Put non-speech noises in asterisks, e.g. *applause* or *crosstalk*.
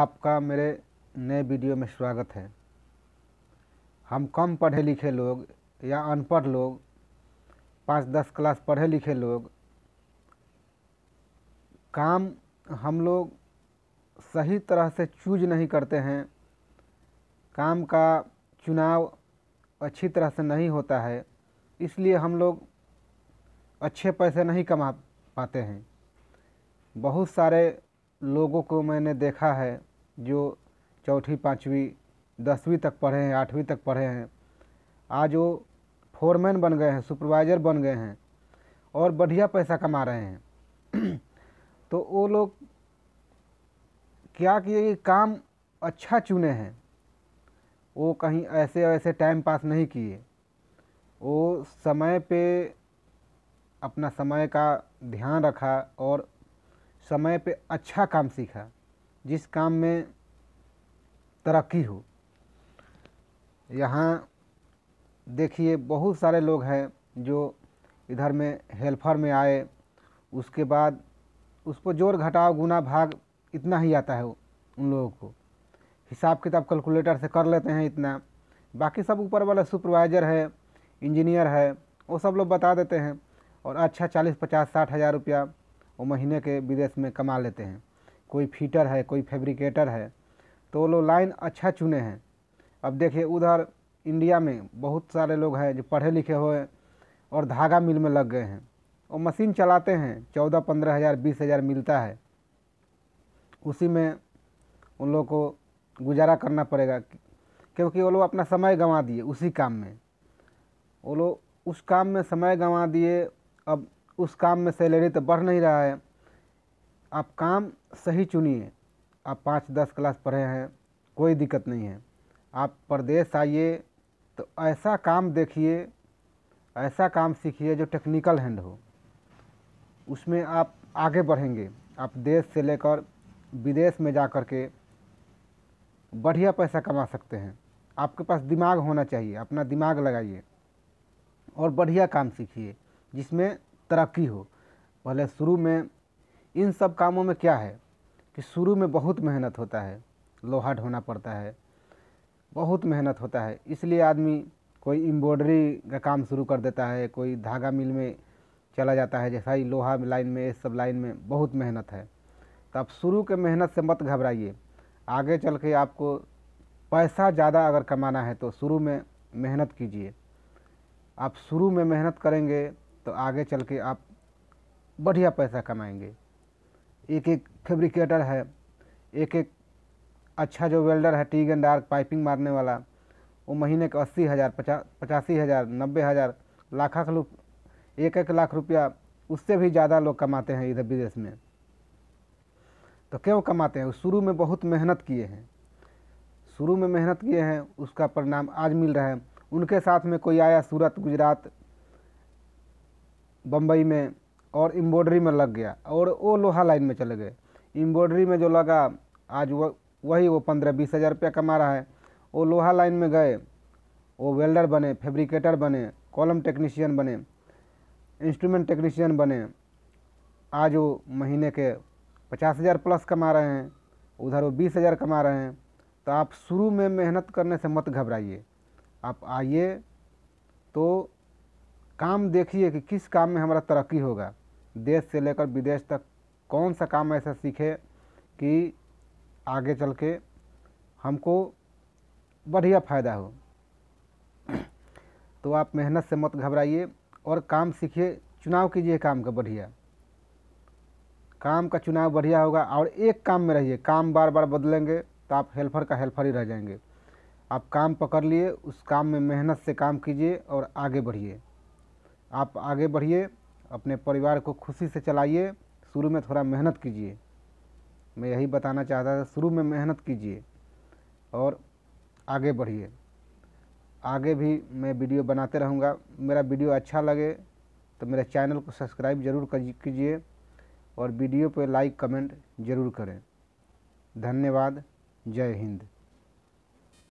आपका मेरे नए वीडियो में स्वागत है हम कम पढ़े लिखे लोग या अनपढ़ लोग पाँच दस क्लास पढ़े लिखे लोग काम हम लोग सही तरह से चूज नहीं करते हैं काम का चुनाव अच्छी तरह से नहीं होता है इसलिए हम लोग अच्छे पैसे नहीं कमा पाते हैं बहुत सारे लोगों को मैंने देखा है जो चौथी पाँचवीं दसवीं तक पढ़े हैं आठवीं तक पढ़े हैं आज वो फोरमैन बन गए हैं सुपरवाइज़र बन गए हैं और बढ़िया पैसा कमा रहे हैं *clears throat* तो वो लोग क्या किए काम अच्छा चुने हैं वो कहीं ऐसे वैसे टाइम पास नहीं किए वो समय पे अपना समय का ध्यान रखा और समय पे अच्छा काम सीखा जिस काम में तरक्की हो यहाँ देखिए बहुत सारे लोग हैं जो इधर में हेल्पर में आए उसके बाद उसको जोर घटाव गुना भाग इतना ही आता है उन लोगों को हिसाब किताब कैलकुलेटर से कर लेते हैं इतना बाकी सब ऊपर वाला सुपरवाइज़र है इंजीनियर है वो सब लोग बता देते हैं और अच्छा चालीस पचास साठ हज़ार रुपया वो महीने के विदेश में कमा लेते हैं कोई फीटर है कोई फैब्रिकेटर है तो वो लोग लाइन अच्छा चुने हैं अब देखिए उधर इंडिया में बहुत सारे लोग हैं जो पढ़े लिखे हुए और धागा मिल में लग गए हैं वो मशीन चलाते हैं चौदह पंद्रह हज़ार बीस हज़ार मिलता है उसी में उन लोग को गुजारा करना पड़ेगा क्योंकि वो लोग अपना समय गंवा दिए उसी काम में वो लोग उस काम में समय गंवा दिए अब उस काम में सैलरी तो बढ़ नहीं रहा है आप काम सही चुनिए आप पाँच दस क्लास पढ़े हैं कोई दिक्कत नहीं है आप प्रदेश आइए तो ऐसा काम देखिए ऐसा काम सीखिए जो टेक्निकल हैंड हो उसमें आप आगे बढ़ेंगे आप देश से लेकर विदेश में जा कर के बढ़िया पैसा कमा सकते हैं आपके पास दिमाग होना चाहिए अपना दिमाग लगाइए और बढ़िया काम सीखिए जिसमें तरक्की हो पहले शुरू में इन सब कामों में क्या है कि शुरू में बहुत मेहनत होता है लोहा ढोना पड़ता है बहुत मेहनत होता है इसलिए आदमी कोई एम्ब्रॉयडरी का काम शुरू कर देता है कोई धागा मिल में चला जाता है जैसा ही लोहा लाइन में इस सब लाइन में बहुत मेहनत है तो आप शुरू के मेहनत से मत घबराइए आगे चल के आपको पैसा ज़्यादा अगर कमाना है तो शुरू में मेहनत कीजिए आप शुरू में मेहनत करेंगे तो आगे चल के आप बढ़िया पैसा कमाएंगे एक एक फेब्रिकेटर है एक एक अच्छा जो वेल्डर है टीग एंड डार्क पाइपिंग मारने वाला वो महीने का अस्सी हज़ार पचास पचासी हज़ार नब्बे हज़ार लाखा लोग एक एक लाख रुपया उससे भी ज़्यादा लोग कमाते हैं इधर विदेश में तो क्यों कमाते हैं शुरू में बहुत मेहनत किए हैं शुरू में मेहनत किए हैं उसका परिणाम आज मिल रहा है उनके साथ में कोई आया सूरत गुजरात बम्बई में और एम्ब्रॉयडरी में लग गया और वो लोहा लाइन में चले गए एम्ब्रॉयडरी में जो लगा आज वह वही वो पंद्रह बीस हज़ार रुपया कमा रहा है वो लोहा लाइन में गए वो वेल्डर बने फेब्रिकेटर बने कॉलम टेक्नीशियन बने इंस्ट्रूमेंट टेक्नीशियन बने आज वो महीने के पचास हज़ार प्लस कमा रहे हैं उधर वो बीस हज़ार कमा रहे हैं तो आप शुरू में मेहनत करने से मत घबराइए आप आइए तो काम देखिए कि किस काम में हमारा तरक्की होगा देश से लेकर विदेश तक कौन सा काम ऐसा सीखे कि आगे चल के हमको बढ़िया फ़ायदा हो तो आप मेहनत से मत घबराइए और काम सीखिए चुनाव कीजिए काम का बढ़िया काम का चुनाव बढ़िया होगा और एक काम में रहिए काम बार बार बदलेंगे तो आप हेल्पर का हेल्पर ही रह जाएंगे आप काम पकड़ लिए उस काम में मेहनत से काम कीजिए और आगे बढ़िए आप आगे बढ़िए अपने परिवार को खुशी से चलाइए शुरू में थोड़ा मेहनत कीजिए मैं यही बताना चाहता था शुरू में मेहनत कीजिए और आगे बढ़िए आगे भी मैं वीडियो बनाते रहूँगा मेरा वीडियो अच्छा लगे तो मेरे चैनल को सब्सक्राइब ज़रूर कीजिए और वीडियो पर लाइक कमेंट ज़रूर करें धन्यवाद जय हिंद